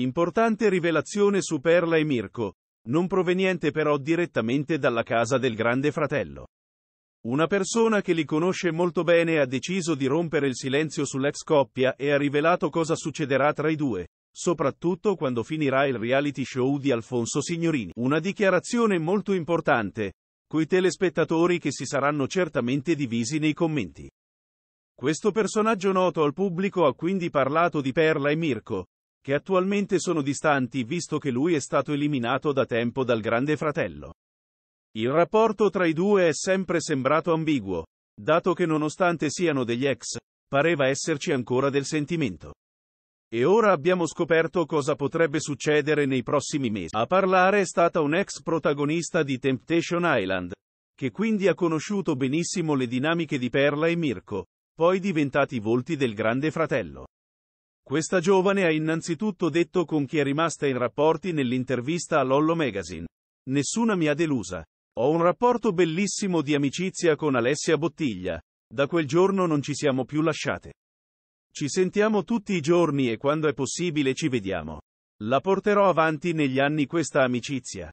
Importante rivelazione su Perla e Mirko, non proveniente però direttamente dalla casa del grande fratello. Una persona che li conosce molto bene ha deciso di rompere il silenzio sull'ex coppia e ha rivelato cosa succederà tra i due, soprattutto quando finirà il reality show di Alfonso Signorini. Una dichiarazione molto importante, coi telespettatori che si saranno certamente divisi nei commenti. Questo personaggio noto al pubblico ha quindi parlato di Perla e Mirko, che attualmente sono distanti visto che lui è stato eliminato da tempo dal Grande Fratello. Il rapporto tra i due è sempre sembrato ambiguo, dato che nonostante siano degli ex, pareva esserci ancora del sentimento. E ora abbiamo scoperto cosa potrebbe succedere nei prossimi mesi. A parlare è stata un ex protagonista di Temptation Island, che quindi ha conosciuto benissimo le dinamiche di Perla e Mirko, poi diventati volti del Grande Fratello. Questa giovane ha innanzitutto detto con chi è rimasta in rapporti nell'intervista a Lollo Magazine. Nessuna mi ha delusa. Ho un rapporto bellissimo di amicizia con Alessia Bottiglia. Da quel giorno non ci siamo più lasciate. Ci sentiamo tutti i giorni e quando è possibile ci vediamo. La porterò avanti negli anni questa amicizia.